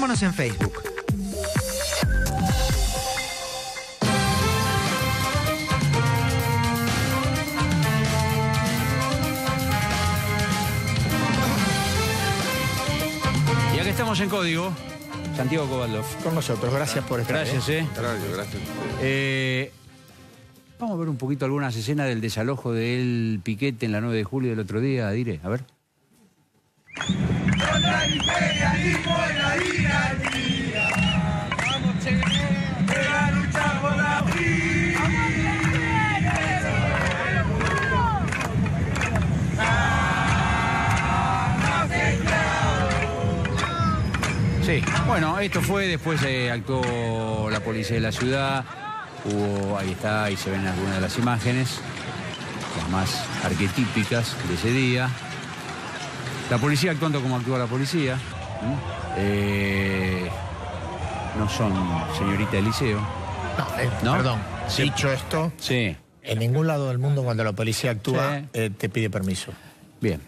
en Facebook. Y aquí estamos en código. Santiago Kovalov. Con nosotros, gracias por estar. Gracias, ¿eh? Eh. Eh, vamos a ver un poquito algunas escenas del desalojo del piquete en la 9 de julio del otro día, diré a ver. Bueno, esto fue, después eh, actuó la policía de la ciudad, hubo, ahí está, ahí se ven algunas de las imágenes, las más arquetípicas de ese día. La policía actuando como actúa la policía. Eh, no son señorita de liceo. Eh, no, perdón. Dicho esto, sí. en ningún lado del mundo cuando la policía actúa te pide permiso. Bien.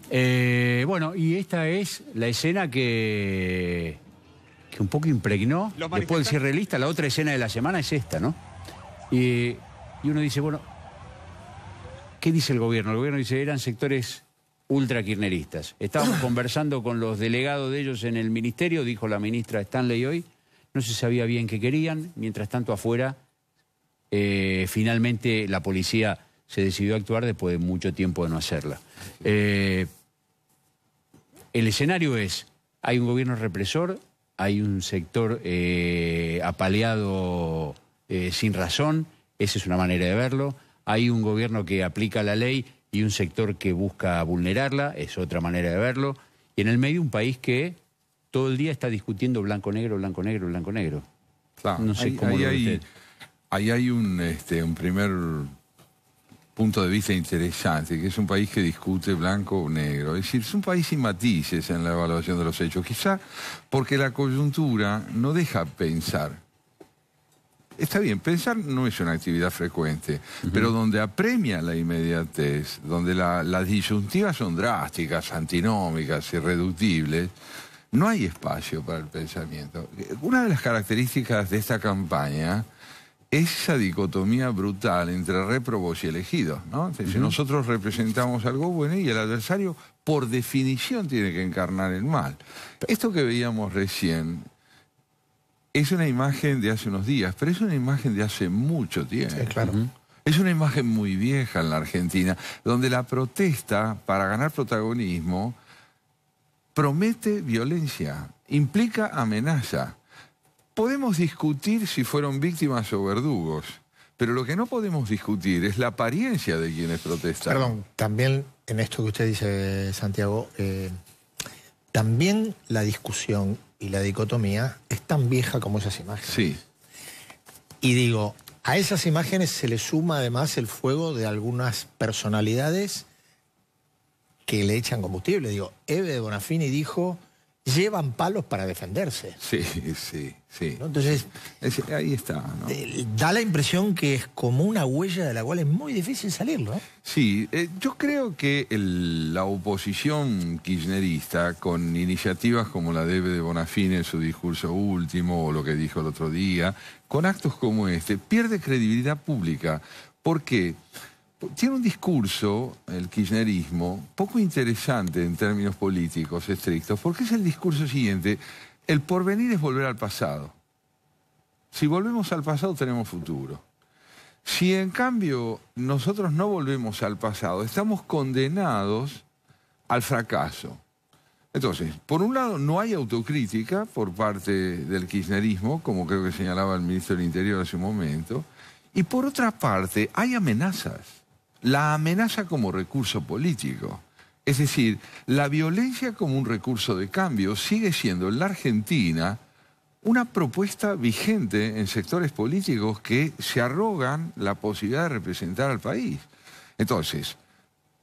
bueno, y esta es la escena que que un poco impregnó después del cierre de lista. La otra escena de la semana es esta, ¿no? y uno dice, bueno, ¿qué dice el gobierno? El gobierno dice, eran sectores ultra kirneristas. Estábamos conversando con los delegados de ellos en el ministerio, dijo la ministra Stanley hoy, no se sabía bien qué querían, mientras tanto afuera eh, finalmente la policía se decidió a actuar después de mucho tiempo de no hacerla. Eh, el escenario es, hay un gobierno represor, hay un sector eh, apaleado eh, sin razón, esa es una manera de verlo, hay un gobierno que aplica la ley y un sector que busca vulnerarla, es otra manera de verlo, y en el medio un país que todo el día está discutiendo blanco-negro, blanco-negro, blanco-negro. no sé ahí, cómo hay, un este, primer punto de vista interesante, que es un país que discute blanco o negro. Es decir, es un país sin matices en la evaluación de los hechos, quizá porque la coyuntura no deja pensar. Está bien, pensar no es una actividad frecuente, pero donde apremia la inmediatez, donde las disyuntivas son drásticas, antinómicas, irreductibles, no hay espacio para el pensamiento. Una de las características de esta campaña esa dicotomía brutal entre réprobos y elegidos. ¿no? Nosotros representamos algo bueno y el adversario, por definición, tiene que encarnar el mal. Esto que veíamos recién es una imagen de hace unos días, pero es una imagen de hace mucho tiempo. Es una imagen muy vieja en la Argentina, donde la protesta, para ganar protagonismo, promete violencia, implica amenaza. Podemos discutir si fueron víctimas o verdugos, pero lo que no podemos discutir es la apariencia de quienes protestan. Perdón, también en esto que usted dice, Santiago, eh, también la discusión y la dicotomía es tan vieja como esas imágenes. Sí. Y digo, a esas imágenes se le suma además el fuego de algunas personalidades que le echan combustible. Digo, Eve de Bonafini dijo llevan palos para defenderse. Sí, sí, sí. Entonces, ahí está. Eh, da la impresión que es como una huella de la cual es muy difícil salir, ¿no? Sí, eh, yo creo que la oposición kirchnerista, con iniciativas como la debe de Bonafini en su discurso último, o lo que dijo el otro día, con actos como este, pierde credibilidad pública. ¿Por qué? tiene un discurso, el kirchnerismo, poco interesante en términos políticos estrictos, porque es el discurso siguiente, el porvenir es volver al pasado. Si volvemos al pasado tenemos futuro. Si en cambio nosotros no volvemos al pasado, estamos condenados al fracaso. Entonces, por un lado, no hay autocrítica por parte del kirchnerismo, como creo que señalaba el ministro del Interior hace un momento, y por otra parte, hay amenazas la amenaza como recurso político. Es decir, la violencia como un recurso de cambio sigue siendo en la Argentina una propuesta vigente en sectores políticos que se arrogan la posibilidad de representar al país. Entonces,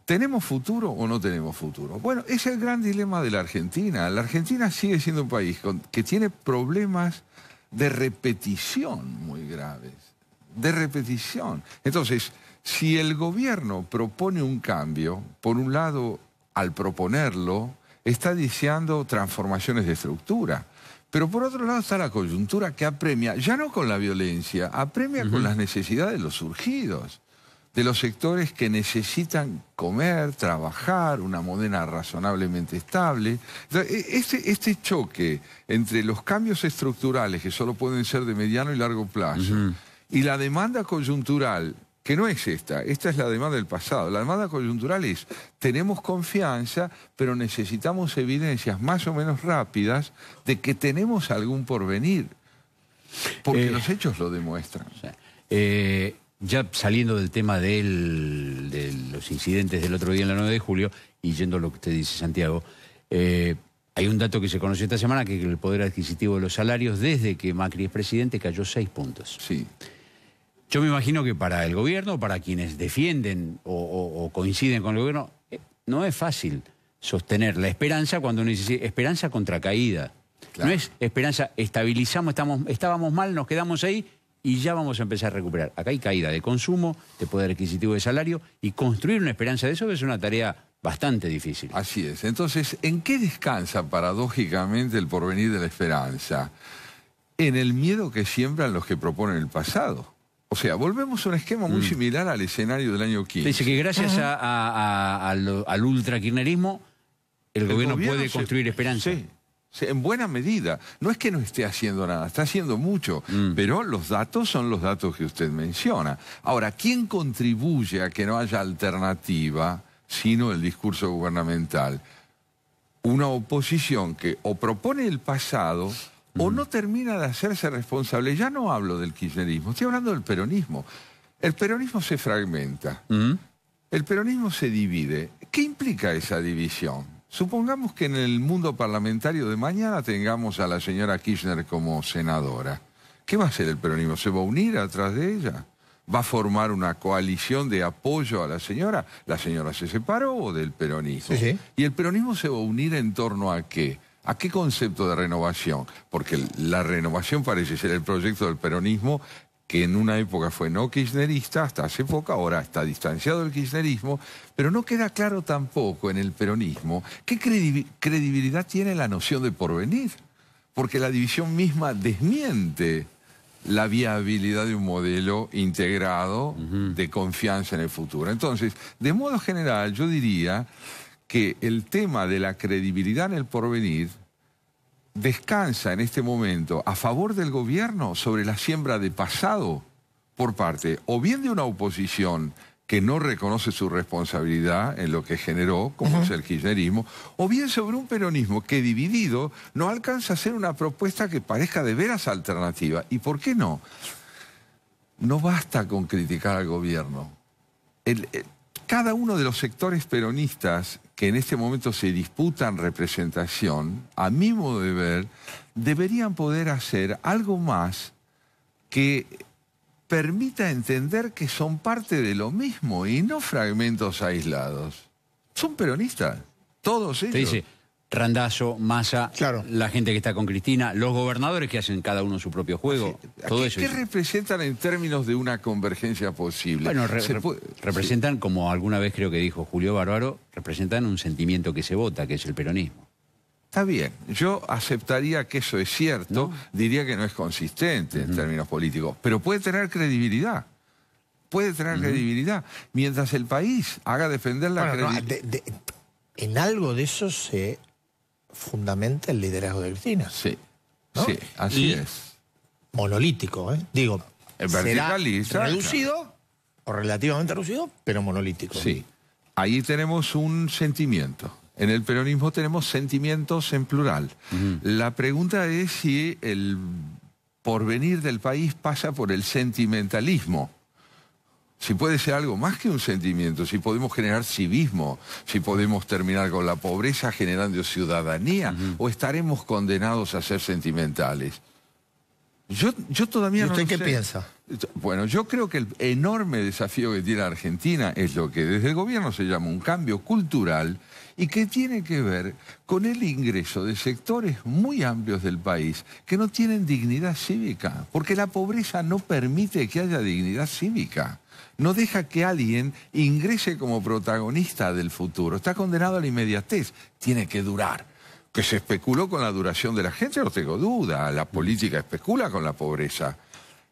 ¿tenemos futuro o no tenemos futuro? Bueno, ese es el gran dilema de la Argentina. La Argentina sigue siendo un país que tiene problemas de repetición muy graves. De repetición. Entonces, si el gobierno propone un cambio, por un lado, al proponerlo, está deseando transformaciones de estructura. Pero por otro lado está la coyuntura que apremia, ya no con la violencia, apremia con las necesidades de los surgidos, de los sectores que necesitan comer, trabajar, una modena razonablemente estable. E, este, choque entre los cambios estructurales, que solo pueden ser de mediano y largo plazo, y la demanda coyuntural que no es esta, esta es la demanda del pasado. La demanda coyuntural es, tenemos confianza, pero necesitamos evidencias más o menos rápidas de que tenemos algún porvenir, porque eh, los hechos lo demuestran. Eh, ya saliendo del tema de los incidentes del otro día en la 9 de julio, y yendo a lo que usted dice, Santiago, eh, hay un dato que se conoció esta semana, que el poder adquisitivo de los salarios desde que Macri es presidente cayó seis puntos. Sí. Yo me imagino que para el gobierno, para quienes defienden o, coinciden con el gobierno, eh, no es fácil sostener la esperanza cuando uno dice esperanza contra caída. No es esperanza, estabilizamos, estamos, estábamos mal, nos quedamos ahí y ya vamos a empezar a recuperar. Acá hay caída de consumo, de poder adquisitivo de salario y construir una esperanza de eso es una tarea bastante difícil. Así es. Entonces, ¿en qué descansa paradójicamente el porvenir de la esperanza? En el miedo que siembran los que proponen el pasado. O sea, volvemos a un esquema muy mm. similar al escenario del año 15. Dice que gracias al, ultra kirchnerismo el, gobierno, puede construir esperanza. Sí, en buena medida. No es que no esté haciendo nada, está haciendo mucho, mm. pero los datos son los datos que usted menciona. Ahora, ¿quién contribuye a que no haya alternativa sino el discurso gubernamental? Una oposición que o propone el pasado o no termina de hacerse responsable. Ya no hablo del kirchnerismo, estoy hablando del peronismo. El peronismo se fragmenta, el peronismo se divide. ¿Qué implica esa división? Supongamos que en el mundo parlamentario de mañana tengamos a la señora Kirchner como senadora. ¿Qué va a hacer el peronismo? ¿Se va a unir atrás de ella? ¿Va a formar una coalición de apoyo a la señora? ¿La señora se separó o del peronismo? ¿Y el peronismo se va a unir en torno a qué? ¿A qué concepto de renovación? Porque la renovación parece ser el proyecto del peronismo que en una época fue no kirchnerista, hasta hace poco, ahora está distanciado del kirchnerismo, pero no queda claro tampoco en el peronismo qué credibilidad tiene la noción de porvenir, porque la división misma desmiente la viabilidad de un modelo integrado de confianza en el futuro. Entonces, de modo general, yo diría que el tema de la credibilidad en el porvenir descansa en este momento a favor del gobierno sobre la siembra de pasado por parte o bien de una oposición que no reconoce su responsabilidad en lo que generó, como es el kirchnerismo, o bien sobre un peronismo que dividido no alcanza a ser una propuesta que parezca de veras alternativa. ¿Y por qué no? No basta con criticar al gobierno. el, cada uno de los sectores peronistas que en este momento se disputan representación, a mi modo de ver, deberían poder hacer algo más que permita entender que son parte de lo mismo y no fragmentos aislados. Son peronistas, todos ellos. Randazo, Massa, claro. la gente que está con Cristina, los gobernadores que hacen cada uno su propio juego. ¿qué, representan en términos de una convergencia posible? Bueno, representan, como alguna vez creo que dijo Julio Bárbaro, representan un sentimiento que se vota, que es el peronismo. Está bien, yo aceptaría que eso es cierto, diría que no es consistente en términos políticos, pero puede tener credibilidad puede tener credibilidad. Mientras el país haga defender la credibilidad. en algo de eso se fundamenta el liderazgo de Cristina. Sí, sí, así es. Monolítico, ¿eh? Digo, será reducido o relativamente reducido, pero monolítico. Sí, ahí tenemos un sentimiento. En el peronismo tenemos sentimientos en plural. La pregunta es si el porvenir del país pasa por el sentimentalismo si puede ser algo más que un sentimiento, si podemos generar civismo, si podemos terminar con la pobreza generando ciudadanía, o estaremos condenados a ser sentimentales. Yo, todavía ¿Y usted qué piensa? Bueno, yo creo que el enorme desafío que tiene Argentina es lo que desde el gobierno se llama un cambio cultural y que tiene que ver con el ingreso de sectores muy amplios del país que no tienen dignidad cívica, porque la pobreza no permite que haya dignidad cívica. No deja que alguien ingrese como protagonista del futuro. Está condenado a la inmediatez. Tiene que durar que se especuló con la duración de la gente, no tengo duda, la política especula con la pobreza.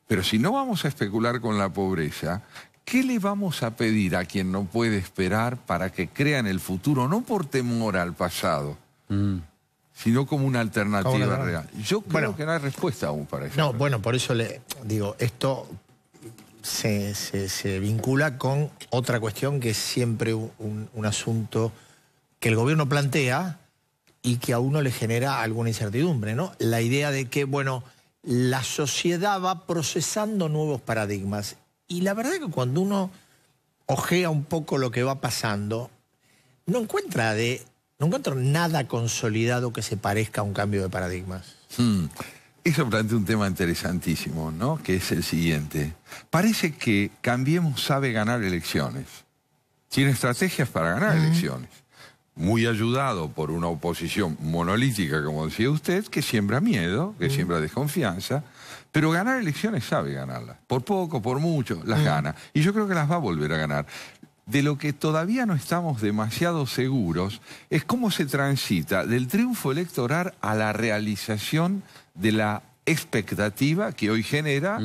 Pero si no vamos a especular con la pobreza, ¿Qué le vamos a pedir a quien no puede esperar para que crea en el futuro? No por temor al pasado, mm. sino como una alternativa real. Yo creo que no hay respuesta aún para eso. No, bueno, por eso le digo, esto se, vincula con otra cuestión que es siempre un asunto que el gobierno plantea y que a uno le genera alguna incertidumbre, ¿no? La idea de que, bueno, la sociedad va procesando nuevos paradigmas y la verdad es que cuando uno ojea un poco lo que va pasando, no encuentra de no encuentro nada consolidado que se parezca a un cambio de paradigmas. Hmm. Eso plantea un tema interesantísimo, ¿no? Que es el siguiente. Parece que Cambiemos sabe ganar elecciones. Tiene estrategias para ganar elecciones. Muy ayudado por una oposición monolítica, como decía usted, que siembra miedo, que siembra desconfianza, pero ganar elecciones sabe ganarlas. Por poco, por mucho, las mm. gana. Y yo creo que las va a volver a ganar. De lo que todavía no estamos demasiado seguros es cómo se transita del triunfo electoral a la realización de la expectativa que hoy genera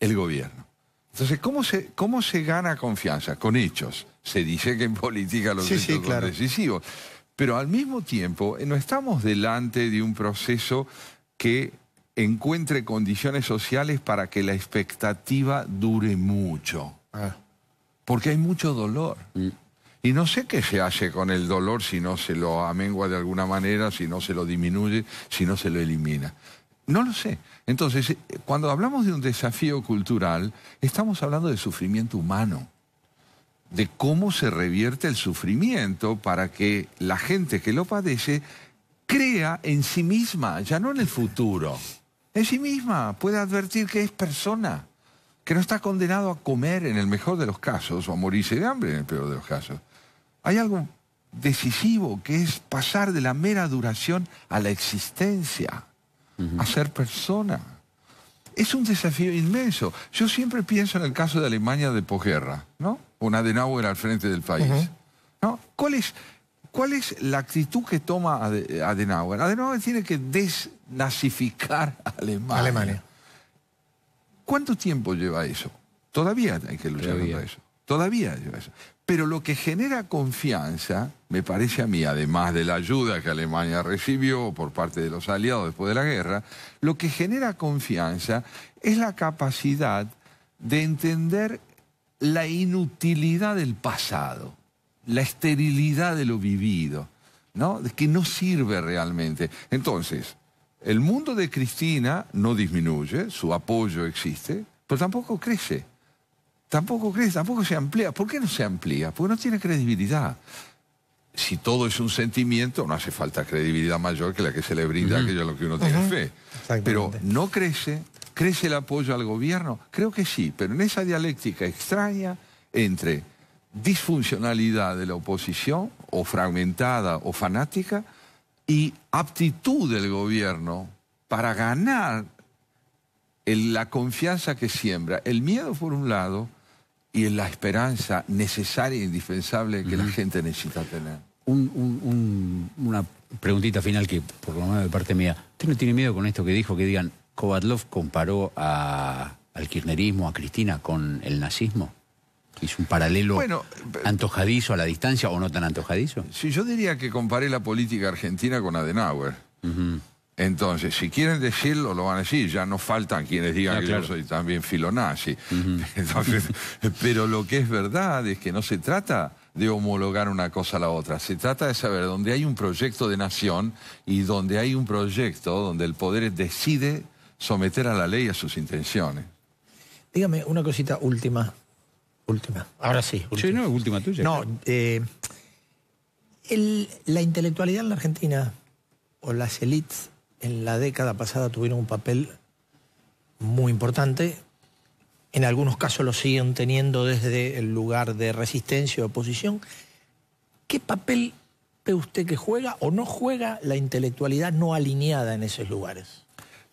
el gobierno. Entonces, ¿cómo se, ¿cómo se gana confianza? Con hechos. Se dice que en política los hechos son decisivos. Pero al mismo tiempo, eh, no estamos delante de un proceso que encuentre condiciones sociales para que la expectativa dure mucho. Ah. Porque hay mucho dolor. Mm. Y no sé qué se hace con el dolor si no se lo amengua de alguna manera, si no se lo disminuye, si no se lo elimina. No lo sé. Entonces, eh, cuando hablamos de un desafío cultural, estamos hablando de sufrimiento humano, de cómo se revierte el sufrimiento para que la gente que lo padece crea en sí misma, ya no en el futuro en sí misma puede advertir que es persona, que no está condenado a comer en el mejor de los casos o a morirse de hambre en el peor de los casos. Hay algo decisivo que es pasar de la mera duración a la existencia, a ser persona. Es un desafío inmenso. Yo siempre pienso en el caso de Alemania de posguerra, ¿no? una Adenauer al frente del país. ¿no? ¿Cuál es ¿Cuál es la actitud que toma Adenauer? Adenauer tiene que desnazificar a Alemania. Alemania. ¿Cuánto tiempo lleva eso? Todavía hay que luchar contra eso. Todavía lleva eso. Pero lo que genera confianza, me parece a mí, además de la ayuda que Alemania recibió por parte de los aliados después de la guerra, lo que genera confianza es la capacidad de entender la inutilidad del pasado la esterilidad de lo vivido, ¿no? De que no sirve realmente. Entonces, el mundo de Cristina no disminuye, su apoyo existe, pero tampoco crece. Tampoco crece, tampoco se amplía. ¿Por qué no se amplía? Porque no tiene credibilidad. Si todo es un sentimiento, no hace falta credibilidad mayor que la que se le brinda, a aquello que lo que uno tiene fe. Pero no crece, crece el apoyo al gobierno. Creo que sí, pero en esa dialéctica extraña entre disfuncionalidad de la oposición, o fragmentada o fanática, y aptitud del gobierno para ganar la confianza que siembra. El miedo por un lado y la esperanza necesaria e indispensable que la gente necesita tener. una preguntita final que, por lo menos de parte mía, ¿usted no tiene miedo con esto que dijo, que digan, Kovatlov comparó al kirchnerismo, a Cristina, con el nazismo? ¿Es un paralelo antojadizo a la distancia o no tan antojadizo? Sí, yo diría que comparé la política argentina con Adenauer. Entonces, si quieren decirlo, lo van a decir. Ya no faltan quienes digan ah, que yo soy también filonazi. pero lo que es verdad es que no se trata de homologar una cosa a la otra. Se trata de saber dónde hay un proyecto de nación y dónde hay un proyecto donde el poder decide someter a la ley a sus intenciones. Dígame una cosita última. Última. Ahora sí. Sí, no, última tuya. No, eh, la intelectualidad en la Argentina o las élites en la década pasada tuvieron un papel muy importante. En algunos casos lo siguen teniendo desde el lugar de resistencia o oposición. ¿Qué papel ve usted que juega o no juega la intelectualidad no alineada en esos lugares?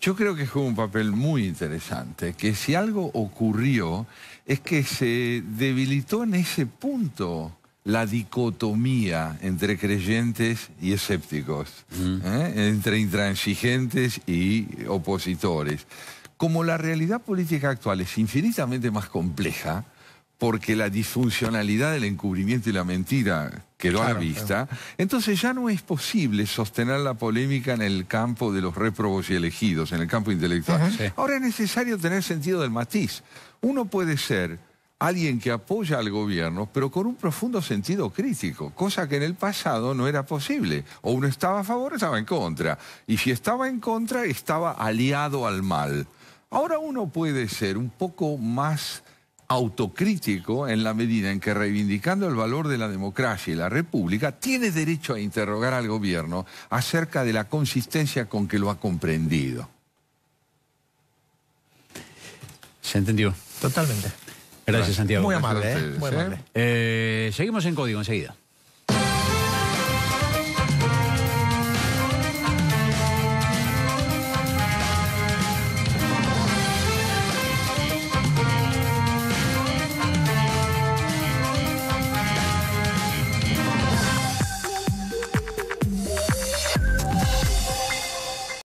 Yo creo que jugó un papel muy interesante, que si algo ocurrió es que se debilitó en ese punto la dicotomía entre creyentes y escépticos, ¿eh? entre intransigentes y opositores. Como la realidad política actual es infinitamente más compleja, porque la disfuncionalidad del encubrimiento y la mentira quedó a vista, entonces ya no es posible sostener la polémica en el campo de los réprobos y elegidos, en el campo intelectual. Ahora es necesario tener sentido del matiz. Uno puede ser alguien que apoya al gobierno, pero con un profundo sentido crítico, cosa que en el pasado no era posible. O uno estaba a favor, o estaba en contra. Y si estaba en contra, estaba aliado al mal. Ahora uno puede ser un poco más autocrítico en la medida en que reivindicando el valor de la democracia y la república, tiene derecho a interrogar al gobierno acerca de la consistencia con que lo ha comprendido. Se entendió. Totalmente. Gracias, Santiago. Muy ¿eh? ¿eh? Eh, seguimos en código enseguida.